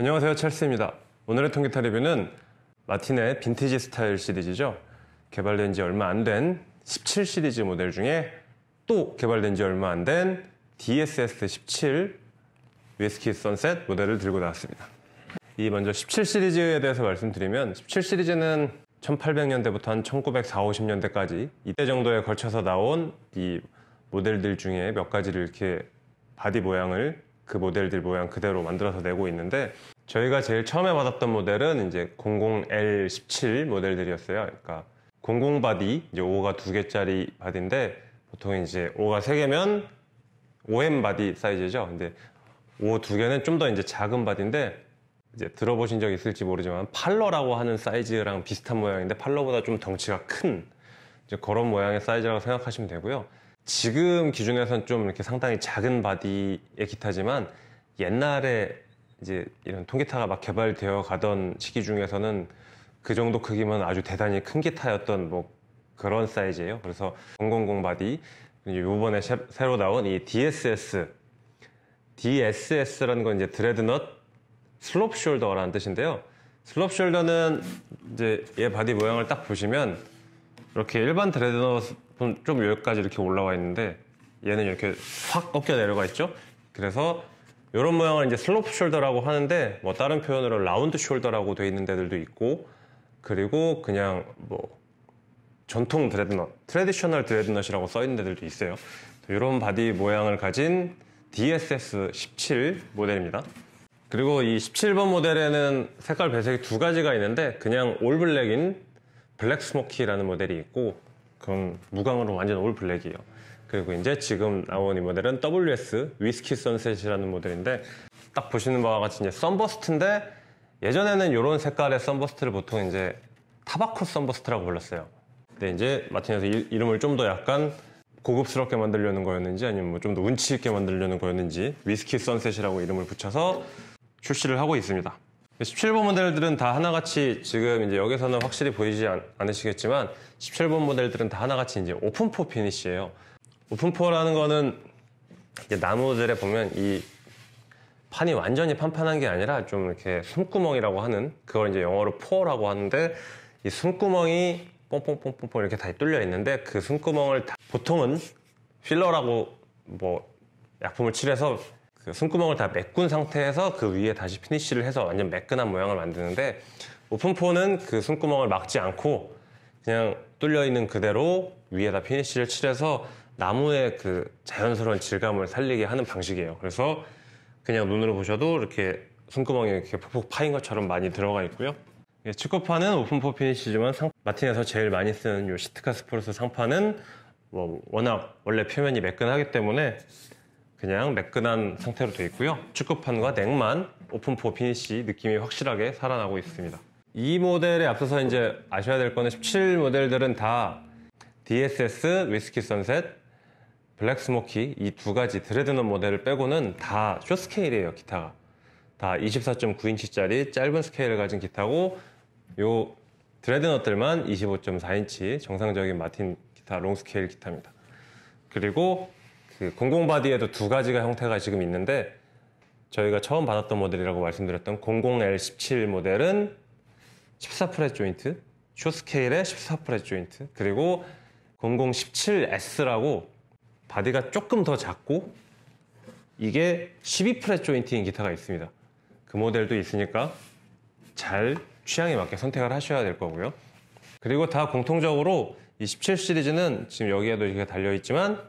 안녕하세요 찰스입니다. 오늘의 통기타 리뷰는 마틴의 빈티지 스타일 시리즈죠. 개발된 지 얼마 안 된 17 시리즈 모델 중에 또 개발된 지 얼마 안 된 DSS 17 위스키 선셋 모델을 들고 나왔습니다. 이 먼저 17 시리즈에 대해서 말씀드리면 17 시리즈는 1800년대부터 한 1940, 50년대까지 이때 정도에 걸쳐서 나온 이 모델들 중에 몇 가지를 이렇게 바디 모양을 그 모델들 모양 그대로 만들어서 내고 있는데 저희가 제일 처음에 받았던 모델은 이제 00L17 모델들이었어요. 그러니까 00 바디 이제 5가 두 개짜리 바디인데 보통 이제 5가 세 개면 5M 바디 사이즈죠. 근데 5 2 개는 좀 더 이제 작은 바디인데 이제 들어보신 적 있을지 모르지만 팔러라고 하는 사이즈랑 비슷한 모양인데 팔러보다 좀 덩치가 큰 이제 그런 모양의 사이즈라고 생각하시면 되고요. 지금 기준에선 좀 이렇게 상당히 작은 바디의 기타지만 옛날에 이제 이런 통기타가 막 개발되어 가던 시기 중에서는 그 정도 크기면 아주 대단히 큰 기타였던 뭐 그런 사이즈예요. 그래서 000 바디 요번에 새로 나온 이 DSS DSS라는 건 이제 드레드넛 슬롭 숄더라는 뜻인데요. 슬롭 숄더는 이제 얘 바디 모양을 딱 보시면 이렇게 일반 드레드넛 그럼 좀 여기까지 이렇게 올라와 있는데 얘는 이렇게 확 꺾여 내려가 있죠? 그래서 이런 모양을 이제 슬로프 숄더라고 하는데 뭐 다른 표현으로 라운드 숄더라고 돼 있는 데들도 있고 그리고 그냥 뭐 전통 드레드넛, 트레디셔널 드레드넛이라고 써 있는 데들도 있어요. 이런 바디 모양을 가진 DSS 17 모델입니다. 그리고 이 17번 모델에는 색깔 배색이 두 가지가 있는데 그냥 올블랙인 블랙 스모키라는 모델이 있고 그럼 무광으로 완전 올 블랙이에요 그리고 이제 지금 나온 이 모델은 WS 위스키 선셋이라는 모델인데 딱 보시는 바와 같이 이제 썬버스트인데 예전에는 이런 색깔의 썬버스트를 보통 이제 타바코 썬버스트라고 불렀어요 근데 이제 마틴에서 이름을 좀 더 약간 고급스럽게 만들려는 거였는지 아니면 뭐좀더 운치 있게 만들려는 거였는지 위스키 선셋이라고 이름을 붙여서 출시를 하고 있습니다 17번 모델들은 다 하나같이 지금 이제 여기서는 확실히 보이지 않, 으시겠지만 17번 모델들은 다 하나같이 이제 오픈포 피니쉬예요 오픈포라는 거는 나무들에 보면 이 판이 완전히 판판한 게 아니라 좀 이렇게 숨구멍이라고 하는 그걸 이제 영어로 포라고 어 하는데 이 숨구멍이 뽕뽕뽕뽕뽕 이렇게 다 뚫려 있는데 그 숨구멍을 보통은 필러라고 뭐 약품을 칠해서 그 숨구멍을 다 메꾼 상태에서 그 위에 다시 피니쉬를 해서 완전 매끈한 모양을 만드는데 오픈포는 그 숨구멍을 막지 않고 그냥 뚫려 있는 그대로 위에다 피니쉬를 칠해서 나무의 그 자연스러운 질감을 살리게 하는 방식이에요. 그래서 그냥 눈으로 보셔도 이렇게 손구멍이 이렇게 폭폭 파인 것처럼 많이 들어가 있고요. 예, 치코파는 오픈포 피니쉬지만 상... 마틴에서 제일 많이 쓰는 이 시트카 스포르스 상판은 뭐 워낙 원래 표면이 매끈하기 때문에 그냥 매끈한 상태로 되어 있고요. 축구판과 냉만 오픈포 피니시 느낌이 확실하게 살아나고 있습니다. 이 모델에 앞서서 이제 아셔야 될 거는 17 모델들은 다 DSS, 위스키 선셋, 블랙 스모키 이 두 가지 드레드넛 모델을 빼고는 다쇼스케일이에요 기타가 다 24.9인치짜리 짧은 스케일을 가진 기타고 요 드레드넛들만 25.4인치 정상적인 마틴 기타 롱스케일 기타입니다 그리고 그 공공바디에도 두 가지가 형태가 지금 있는데 저희가 처음 받았던 모델이라고 말씀드렸던 00L17 모델은 14프렛 조인트, 쇼스케일의 14프렛 조인트, 그리고 0017S라고 바디가 조금 더 작고 이게 12프렛 조인트인 기타가 있습니다. 그 모델도 있으니까 잘 취향에 맞게 선택을 하셔야 될 거고요. 그리고 다 공통적으로 이 17 시리즈는 지금 여기에도 이렇게 달려 있지만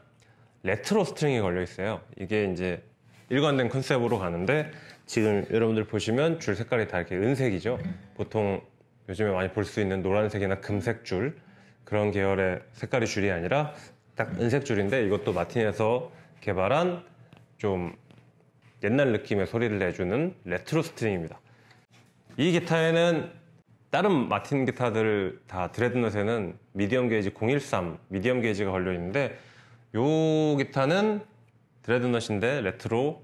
레트로 스트링이 걸려 있어요. 이게 이제 일관된 컨셉으로 가는데 지금 여러분들 보시면 줄 색깔이 다 이렇게 은색이죠. 보통 요즘에 많이 볼 수 있는 노란색이나 금색 줄 그런 계열의 색깔의 줄이 아니라 딱 은색 줄인데 이것도 마틴에서 개발한 좀 옛날 느낌의 소리를 내주는 레트로 스트링입니다. 이 기타에는 다른 마틴 기타들 다 드레드넛에는 미디엄 게이지 013, 미디엄 게이지가 걸려 있는데 요 기타는 드레드넛인데 레트로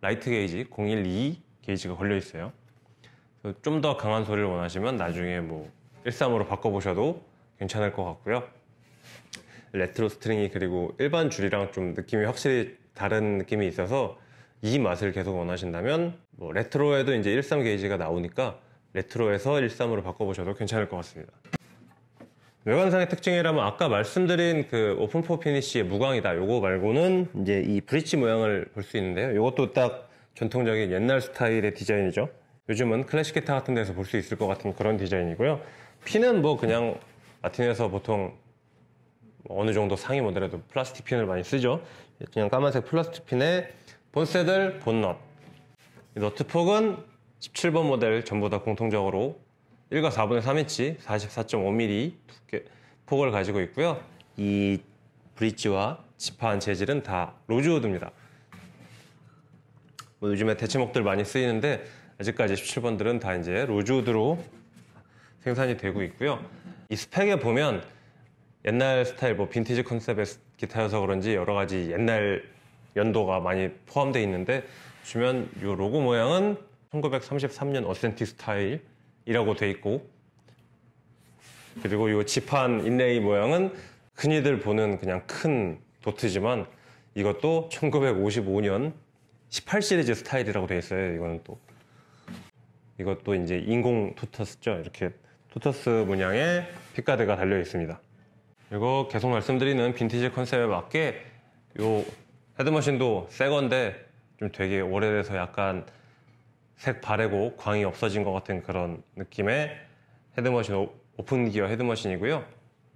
라이트 게이지 012 게이지가 걸려 있어요. 좀 더 강한 소리를 원하시면 나중에 뭐 13으로 바꿔보셔도 괜찮을 것 같고요. 레트로 스트링이 그리고 일반 줄이랑 좀 느낌이 확실히 다른 느낌이 있어서 이 맛을 계속 원하신다면 뭐 레트로에도 이제 13 게이지가 나오니까 레트로에서 13으로 바꿔보셔도 괜찮을 것 같습니다. 외관상의 특징이라면 아까 말씀드린 그 오픈포 피니쉬의 무광이다. 요거 말고는 이제 이 브릿지 모양을 볼 수 있는데요. 요것도 딱 전통적인 옛날 스타일의 디자인이죠. 요즘은 클래식 기타 같은 데서 볼 수 있을 것 같은 그런 디자인이고요. 핀은 뭐 그냥 마틴에서 보통 어느 정도 상위 모델에도 뭐 플라스틱 핀을 많이 쓰죠. 그냥 까만색 플라스틱 핀에 본세들, 본넛. 너트 폭은 17번 모델 전부 다 공통적으로 1과 4분의 3인치 44.5mm 두께 폭을 가지고 있고요. 이 브릿지와 지판 재질은 다 로즈우드입니다. 뭐 요즘에 대체목들 많이 쓰이는데 아직까지 17번들은 다 이제 로즈우드로 생산이 되고 있고요. 이 스펙에 보면 옛날 스타일 뭐 빈티지 컨셉의 기타여서 그런지 여러 가지 옛날 연도가 많이 포함되어 있는데 주면 이 로고 모양은 1933년 어센티 스타일 이라고 돼 있고 그리고 이 지판 인레이 모양은 흔히들 보는 그냥 큰 도트지만 이것도 1955년 18시리즈 스타일이라고 돼 있어요. 이거는 또 이것도 이제 인공 토터스죠. 이렇게 토터스 문양의 핏가드가 달려 있습니다. 그리고 계속 말씀드리는 빈티지 컨셉에 맞게 요 헤드머신도 새 건데 좀 되게 오래돼서 약간 색 바래고 광이 없어진 것 같은 그런 느낌의 헤드머신 오픈 기어 헤드머신이고요.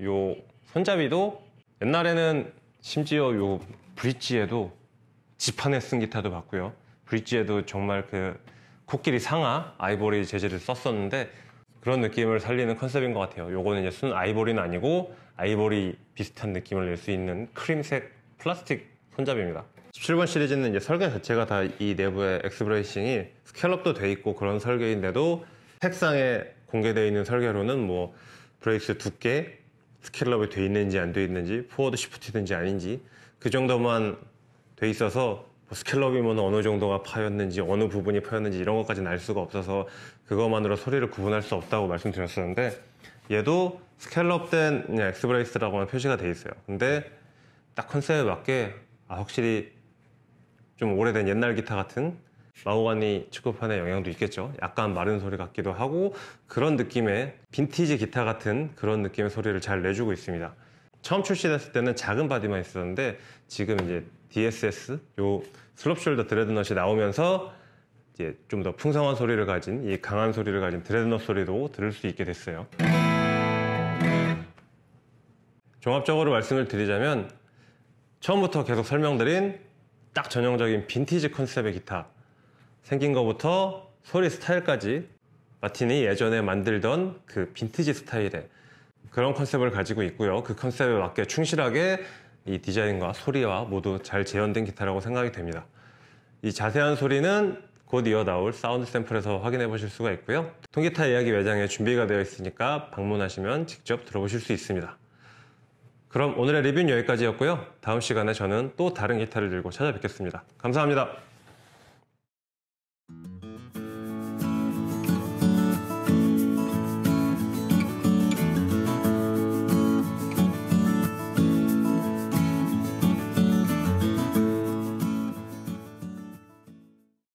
요 손잡이도 옛날에는 심지어 요 브릿지에도 지판에 쓴 기타도 봤고요. 브릿지에도 정말 그 코끼리 상하 아이보리 재질을 썼었는데 그런 느낌을 살리는 컨셉인 것 같아요. 요거는 이제 순 아이보리는 아니고 아이보리 비슷한 느낌을 낼 수 있는 크림색 플라스틱 손잡이입니다. 17번 시리즈는 이제 설계 자체가 다 이 내부의 엑스브레이싱이 스캘럽도 돼 있고 그런 설계인데도 색상에 공개되어 있는 설계로는 뭐 브레이스 두께, 스킬럽이 돼 있는지 안 돼 있는지, 포워드 시프트든지 아닌지 그 정도만 돼 있어서 뭐 스킬럽이면 뭐 어느 정도가 파였는지 어느 부분이 파였는지 이런 것까지는 알 수가 없어서 그것만으로 소리를 구분할 수 없다고 말씀드렸었는데 얘도 스캘럽된 엑스브레이스라고만 표시가 돼 있어요. 근데 딱 컨셉에 맞게 아 확실히 좀 오래된 옛날 기타 같은 마호가니 축구판의 영향도 있겠죠. 약간 마른 소리 같기도 하고 그런 느낌의 빈티지 기타 같은 그런 느낌의 소리를 잘 내주고 있습니다. 처음 출시됐을 때는 작은 바디만 있었는데 지금 이제 DSS 요 슬롭 숄더 드레드넛이 나오면서 이제 좀 더 풍성한 소리를 가진 이 강한 소리를 가진 드레드넛 소리도 들을 수 있게 됐어요. 종합적으로 말씀을 드리자면 처음부터 계속 설명드린 딱 전형적인 빈티지 컨셉의 기타 생긴 것부터 소리 스타일까지 마틴이 예전에 만들던 그 빈티지 스타일의 그런 컨셉을 가지고 있고요 그 컨셉에 맞게 충실하게 이 디자인과 소리와 모두 잘 재현된 기타라고 생각이 됩니다 이 자세한 소리는 곧 이어 나올 사운드 샘플에서 확인해 보실 수가 있고요 통기타 이야기 매장에 준비가 되어 있으니까 방문하시면 직접 들어보실 수 있습니다 그럼 오늘의 리뷰는 여기까지였고요. 다음 시간에 저는 또 다른 기타를 들고 찾아뵙겠습니다. 감사합니다.